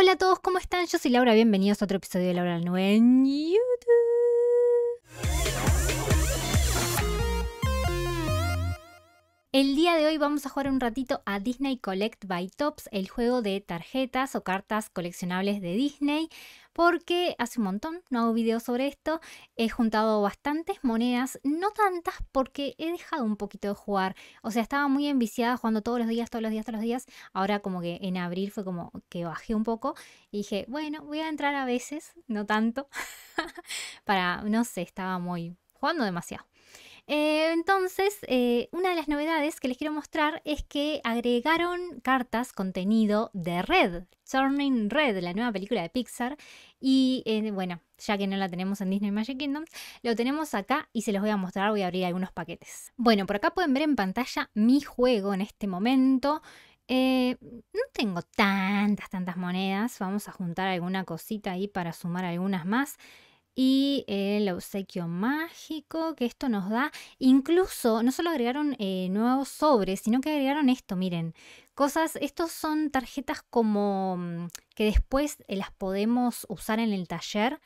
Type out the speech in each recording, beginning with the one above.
Hola a todos, ¿cómo están? Yo soy Laura, bienvenidos a otro episodio de Laura al Nuevo en YouTube. El día de hoy vamos a jugar un ratito a Disney Collect by Tops, el juego de tarjetas o cartas coleccionables de Disney porque hace un montón no hago videos sobre esto. He juntado bastantes monedas, no tantas porque he dejado un poquito de jugar. O sea, estaba muy enviciada jugando todos los días, todos los días, todos los días. Ahora como que en abril fue como que bajé un poco y dije, bueno, voy a entrar a veces, no tanto, para, no sé, estaba muy jugando demasiado. Eh, entonces, eh, una de las novedades que les quiero mostrar es que agregaron cartas contenido de Red, Turning Red, la nueva película de Pixar. Y eh, bueno, ya que no la tenemos en Disney Magic Kingdom, lo tenemos acá y se los voy a mostrar, voy a abrir algunos paquetes. Bueno, por acá pueden ver en pantalla mi juego en este momento. no tengo tantas, tantas monedas. Vamos a juntar alguna cosita ahí para sumar algunas más y el obsequio mágico que esto nos da. Incluso no solo agregaron eh, nuevos sobres, sino que agregaron esto, miren, cosas, estos son tarjetas como mm, que después eh, las podemos usar en el taller.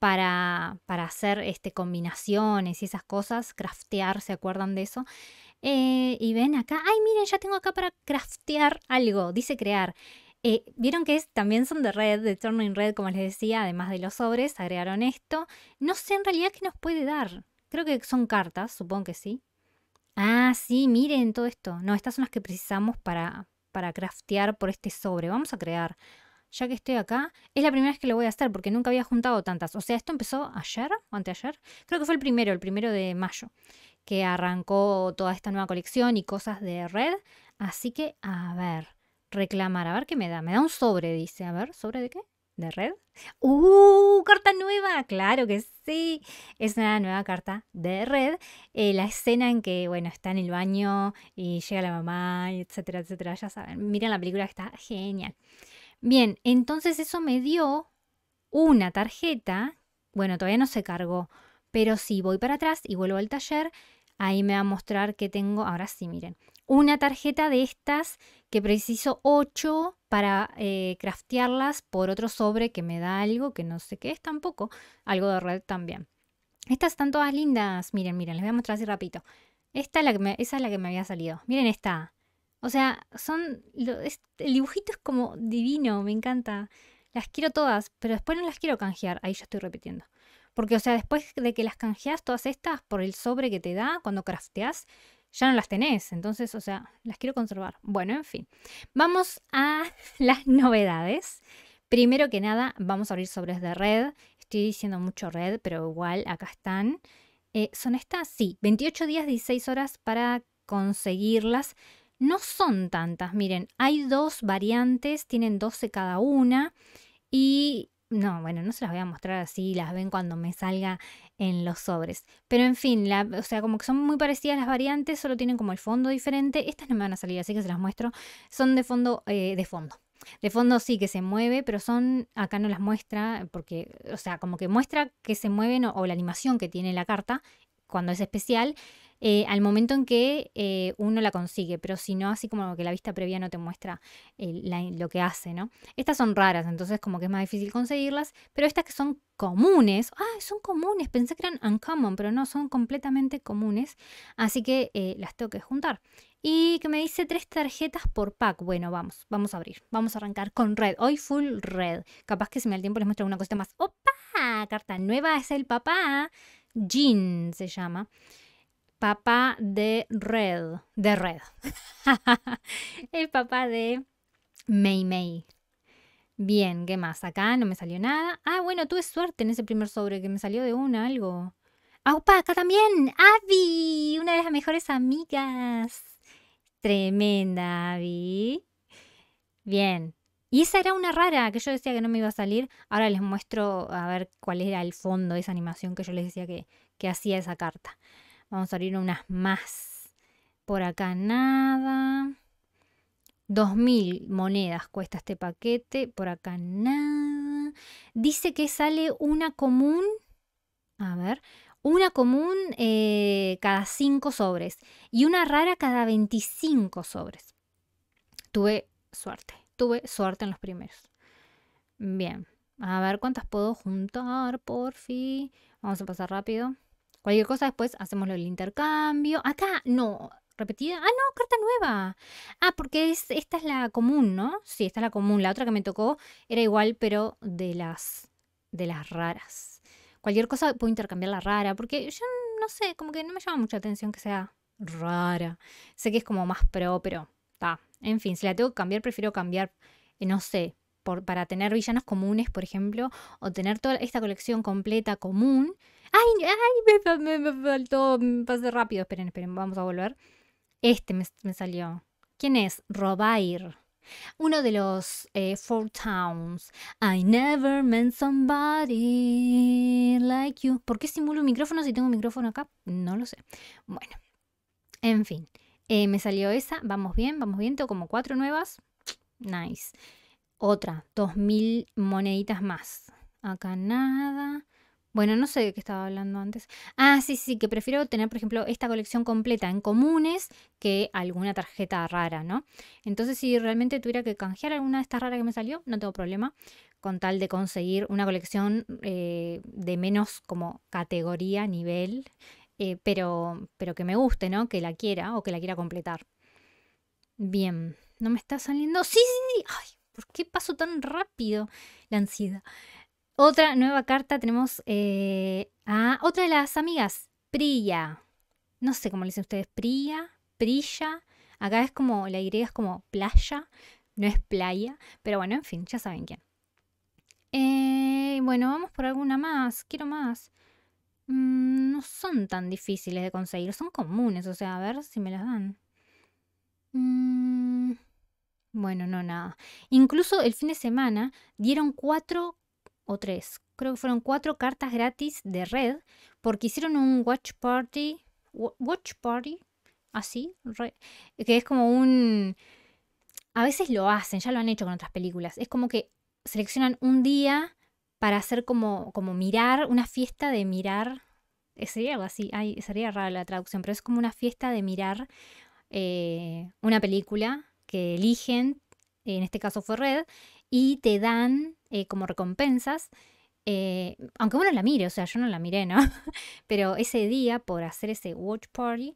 Para, hacer este, combinaciones y esas cosas, craftear, ¿se acuerdan de eso? Eh, y ven acá, ay miren, ya tengo acá para craftear algo, dice crear. Eh, vieron que también son de red, de Turning Red, como les decía, además de los sobres, agregaron esto. No sé en realidad qué nos puede dar. Creo que son cartas, supongo que sí. Ah, sí, miren todo esto. No, estas son las que precisamos para, para craftear por este sobre. Vamos a crear. Ya que estoy acá, es la primera vez que lo voy a hacer porque nunca había juntado tantas. O sea, esto empezó ayer o anteayer. Creo que fue el primero, el primero de mayo, que arrancó toda esta nueva colección y cosas de red. Así que, a ver. Reclamar. A ver qué me da. Me da un sobre, dice. A ver, ¿sobre de qué? ¿De red? ¡Uh! ¡Carta nueva! Claro que sí. Es una nueva carta de red. Eh, la escena en que, bueno, está en el baño y llega la mamá, etcétera, etcétera. Ya saben, miren la película que está genial. Bien, entonces eso me dio una tarjeta. Bueno, todavía no se cargó. Pero si voy para atrás y vuelvo al taller, ahí me va a mostrar que tengo. Ahora sí, miren una tarjeta de estas que preciso 8 para eh, craftearlas por otro sobre que me da algo que no sé qué es tampoco, algo de red también. Estas están todas lindas, miren, miren, les voy a mostrar así rapidito. Esta es la que me, esa es la que me había salido. Miren esta. O sea, son el dibujito es como divino, me encanta. Las quiero todas, pero después no las quiero canjear. Ahí ya estoy repitiendo. Porque, o sea, después de que las canjeas todas estas por el sobre que te da cuando crafteas, ya no las tenés, entonces, o sea, las quiero conservar. Bueno, en fin, vamos a las novedades. Primero que nada, vamos a abrir sobres de red. Estoy diciendo mucho red, pero igual acá están. Eh, ¿Son estas? Sí, 28 días, 16 horas para conseguirlas. No son tantas, miren, hay dos variantes, tienen 12 cada una y no, bueno, no se las voy a mostrar así, las ven cuando me salga en los sobres. Pero en fin, la, o sea, como que son muy parecidas las variantes, solo tienen como el fondo diferente. Estas no me van a salir, así que se las muestro. Son de fondo, eh, de fondo. De fondo sí que se mueve, pero son, acá no las muestra, porque, o sea, como que muestra que se mueven o la animación que tiene la carta cuando es especial, eh, al momento en que eh, uno la consigue, pero si no, así como que la vista previa no te muestra eh, lo que hace, ¿no? Estas son raras, entonces como que es más difícil conseguirlas, pero estas que son comunes, ah, son comunes, pensé que eran uncommon, pero no, son completamente comunes, así que las tengo que juntar. Y que me dice tres tarjetas por pack. Bueno, vamos, vamos a abrir. Vamos a arrancar con red. Hoy full red. Capaz que si me da el tiempo les muestro una cosa más. ¡Opa! Carta nueva es el papá. Jean se llama papá de Red, de Red, el papá de Mei Mei. Bien, ¿qué más? Acá no me salió nada. Ah, bueno, tuve suerte en ese primer sobre que me salió de una algo. ¡Aupa! Ah, acá también. ¡Avi! Una de las mejores amigas. Tremenda, Avi Bien. Y esa era una rara que yo decía que no me iba a salir. Ahora les muestro a ver cuál era el fondo de esa animación que yo les decía que, que hacía esa carta. Vamos a abrir unas más. Por acá nada. 2.000 monedas cuesta este paquete. Por acá nada. Dice que sale una común. A ver. Una común eh, cada 5 sobres y una rara cada 25 sobres. Tuve suerte. Tuve suerte en los primeros. Bien. A ver cuántas puedo juntar, Por fin. Vamos a pasar rápido. Cualquier cosa después hacemos el intercambio. Acá no, repetida. Ah, no, carta nueva. Ah, porque esta es la común, ¿no? Sí, esta es la común. La otra que me tocó era igual, pero de las, de las raras. Cualquier cosa puedo intercambiar la rara, porque yo no sé, como que no me llama mucha atención que sea rara. Sé que es como más pro, pero está. En fin, si la tengo que cambiar, prefiero cambiar, eh, no sé, por, para tener villanos comunes, por ejemplo, o tener toda esta colección completa común Ay, ay, me, faltó, me pasé rápido. Esperen, esperen, vamos a volver. Este me, salió. ¿Quién es? Robair. Uno de los eh, Four Towns. I never met somebody like you. ¿Por qué simulo un micrófono si tengo un micrófono acá? No lo sé. Bueno, en fin. Eh, me salió esa. Vamos bien, vamos bien. Tengo como cuatro nuevas. Nice. Otra. Dos mil moneditas más. Acá nada. Bueno, no sé de qué estaba hablando antes. Ah, sí, sí, que prefiero tener, por ejemplo, esta colección completa en comunes que alguna tarjeta rara, ¿no? Entonces, si realmente tuviera que canjear alguna de estas raras que me salió, no tengo problema, con tal de conseguir una colección eh, de menos como categoría, nivel, eh, pero, pero que me guste, ¿no? Que la quiera o que la quiera completar. Bien, no me está saliendo. Sí, sí, sí. Ay, ¿por qué paso tan rápido la ansiedad? Otra nueva carta tenemos eh, a otra de las amigas, Priya. No sé cómo le dicen ustedes, Prilla Prilla. Acá es como, la Y es como playa, no es playa, pero bueno, en fin, ya saben quién. Eh, bueno, vamos por alguna más, quiero más. Mm, no son tan difíciles de conseguir, son comunes, o sea, a ver si me las dan. Mm, bueno, no, nada. Incluso el fin de semana dieron cuatro o tres, creo que fueron cuatro cartas gratis de red, porque hicieron un watch party, watch party, así, que es como un... A veces lo hacen, ya lo han hecho con otras películas, es como que seleccionan un día para hacer como, como mirar, una fiesta de mirar, eh, sería algo así, Ay, sería rara la traducción, pero es como una fiesta de mirar eh, una película que eligen, en este caso fue Red, y te dan eh, como recompensas, eh, aunque uno la mire, o sea, yo no la miré, ¿no? Pero ese día, por hacer ese watch party,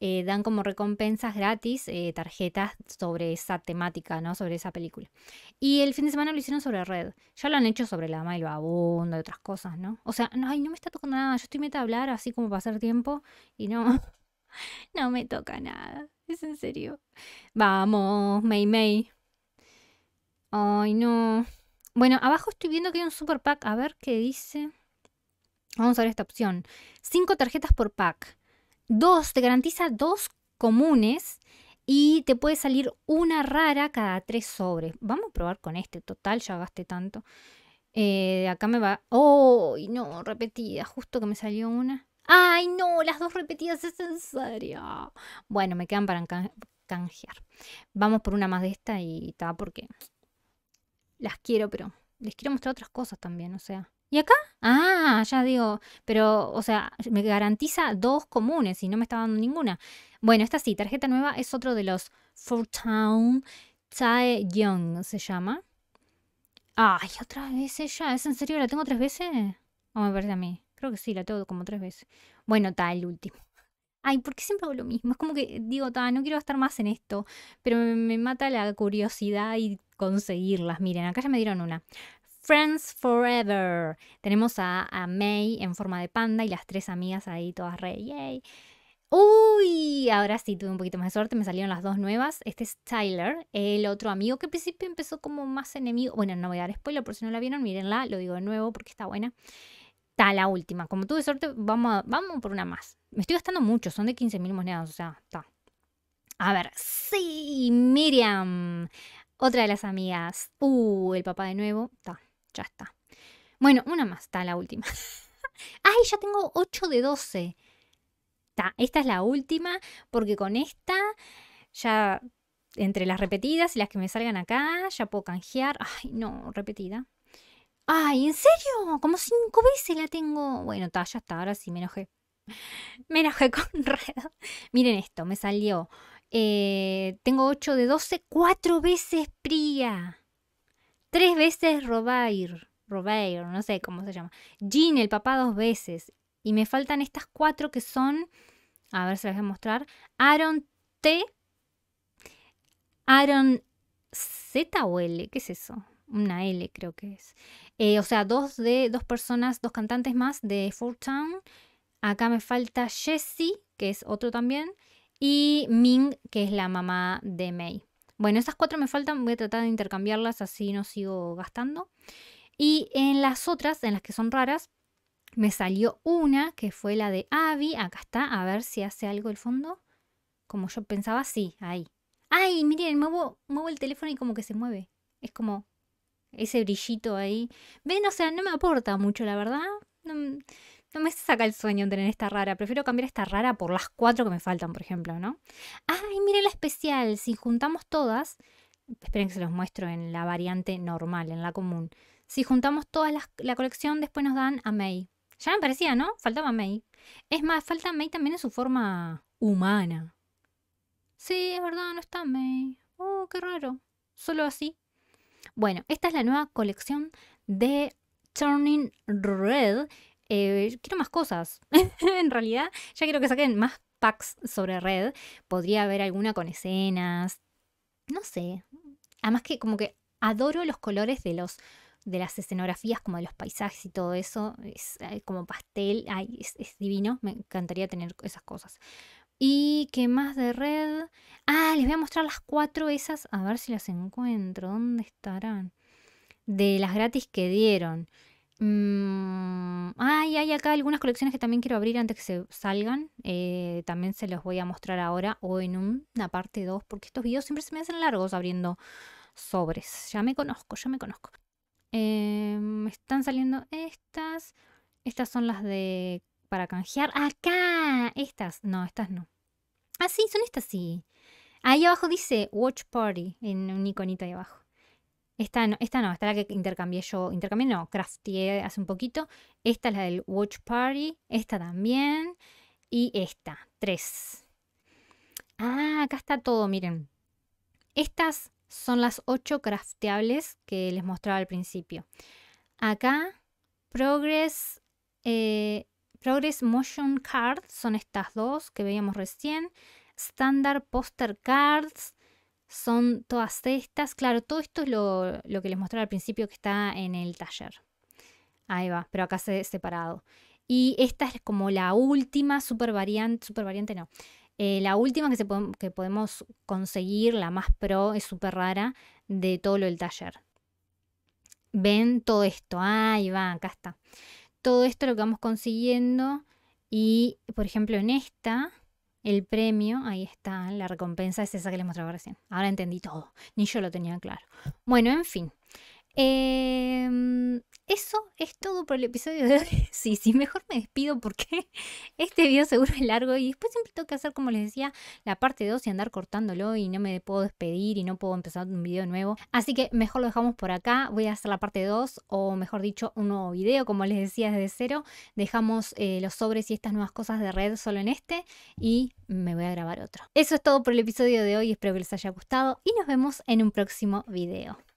eh, dan como recompensas gratis tarjetas sobre esa temática, ¿no? Sobre esa película. Y el fin de semana lo hicieron sobre Red. Ya lo han hecho sobre La Dama y el y otras cosas, ¿no? O sea, no, ay, no me está tocando nada. Yo estoy meta a hablar así como para hacer tiempo y no, no me toca nada. Es en serio. Vamos, May May. Ay, no. Bueno, abajo estoy viendo que hay un super pack. A ver qué dice. Vamos a ver esta opción. Cinco tarjetas por pack. Dos, te garantiza dos comunes y te puede salir una rara cada tres sobres. Vamos a probar con este. Total, ya gasté tanto. Eh, acá me va... ¡Ay, no! Repetida. Justo que me salió una. ¡Ay, no! Las dos repetidas es en serio. Bueno, me quedan para canjear. Vamos por una más de esta y tal, porque las quiero, pero les quiero mostrar otras cosas también, o sea. ¿Y acá? Ah, ya digo, pero, o sea, me garantiza dos comunes y no me está dando ninguna. Bueno, esta sí, tarjeta nueva es otro de los Town Tae Young, se llama. Ay, otra vez ella, ¿es en serio? ¿La tengo tres veces? O me parece a mí. Creo que sí, la tengo como tres veces. Bueno, tal, el último ay, ¿por qué siempre hago lo mismo? Es como que digo, no quiero gastar más en esto, pero me, mata la curiosidad y conseguirlas. Miren, acá ya me dieron una. Friends Forever. Tenemos a, a May en forma de panda y las tres amigas ahí todas re, yay. Uy, ahora sí tuve un poquito más de suerte, me salieron las dos nuevas. Este es Tyler, el otro amigo que al principio empezó como más enemigo. Bueno, no voy a dar spoiler por si no la vieron, mírenla, lo digo de nuevo porque está buena. Está la última. Como tuve suerte, vamos, vamos por una más. Me estoy gastando mucho, son de 15.000 monedas, o sea, está. A ver, sí, Miriam, otra de las amigas. Uh, el papá de nuevo. Está, ya está. Bueno, una más, está la última. ¡Ay, ya tengo 8 de 12! Está, esta es la última, porque con esta ya entre las repetidas y las que me salgan acá, ya puedo canjear. Ay, no, repetida. Ay, ¿en serio? Como cinco veces la tengo. Bueno, ya está, ahora sí me enojé. Me enojé con Red. Miren esto, me salió. Eh, tengo 8 de 12, Cuatro veces Pría. Tres veces Robair. Robair, no sé cómo se llama. Jean, el papá, dos veces. Y me faltan estas cuatro que son. A ver si las voy a mostrar. Aaron T. Aaron Z o L. ¿Qué es eso? una L creo que es. Eh, o sea, dos de dos personas, dos cantantes más de Full Town. Acá me falta Jessie, que es otro también, y Ming, que es la mamá de May. Bueno, esas cuatro me faltan, voy a tratar de intercambiarlas así no sigo gastando. Y en las otras, en las que son raras, me salió una que fue la de Abby. Acá está, a ver si hace algo el fondo. Como yo pensaba, sí, ahí. ¡Ay! Miren, muevo el teléfono y como que se mueve. Es como ese brillito ahí. Ven, o sea, no me aporta mucho, la verdad. No, me saca el sueño tener esta rara. Prefiero cambiar esta rara por las cuatro que me faltan, por ejemplo, ¿no? Ay, miren la especial. Si juntamos todas, esperen que se los muestro en la variante normal, en la común. Si juntamos toda la, colección, después nos dan a May. Ya me parecía, ¿no? Faltaba May. Es más, falta May también en su forma humana. Sí, es verdad, no está May. Oh, qué raro. Solo así. Bueno, esta es la nueva colección de Turning Red. Eh, quiero más cosas. en realidad, ya quiero que saquen más packs sobre Red. Podría haber alguna con escenas. No sé. Además que como que adoro los colores de los de las escenografías, como de los paisajes y todo eso, es, como pastel, es divino, me encantaría tener esas cosas. ¿Y qué más de red? Ah, les voy a mostrar las cuatro esas, a ver si las encuentro, ¿dónde estarán? De las gratis que dieron. Mm, ah, y hay acá algunas colecciones que también quiero abrir antes que se salgan. Eh, también se los voy a mostrar ahora o en una parte 2, porque estos videos siempre se me hacen largos abriendo sobres. Ya me conozco, ya me conozco. Eh, están saliendo estas. Estas son las de para canjear. Acá, estas, no, estas no. Ah, sí, son estas sí. Ahí abajo dice Watch Party, en un iconito ahí abajo. Esta no, esta no, esta es la que intercambié yo. Intercambié, no, crafté hace un poquito. Esta es la del Watch Party, esta también. Y esta, tres. Ah, acá está todo, miren. Estas son las ocho crafteables que les mostraba al principio. Acá, Progress, eh, Progress Motion Cards son estas dos que veíamos recién. Standard Poster Cards son todas estas. Claro, todo esto es lo, que les mostré al principio que está en el taller. Ahí va, pero acá se separado. Y esta es como la última super variante, super variante no. Eh, la última que, se que podemos conseguir, la más pro, es súper rara, de todo lo del taller. ¿Ven todo esto? Ahí va, acá está todo esto lo que vamos consiguiendo y, por ejemplo, en esta, el premio, ahí está, la recompensa es esa que les mostraba recién. Ahora entendí todo, ni yo lo tenía claro. Bueno, en fin. Eh, eso es todo por el episodio de hoy. Sí, sí, mejor me despido porque este video seguro es largo y después siempre tengo que hacer, como les decía, la parte 2 y andar cortándolo y no me puedo despedir y no puedo empezar un video nuevo. Así que mejor lo dejamos por acá. Voy a hacer la parte 2 o mejor dicho, un nuevo video, como les decía, desde cero. Dejamos eh, los sobres y estas nuevas cosas de red solo en este y me voy a grabar otro. Eso es todo por el episodio de hoy. Espero que les haya gustado y nos vemos en un próximo video.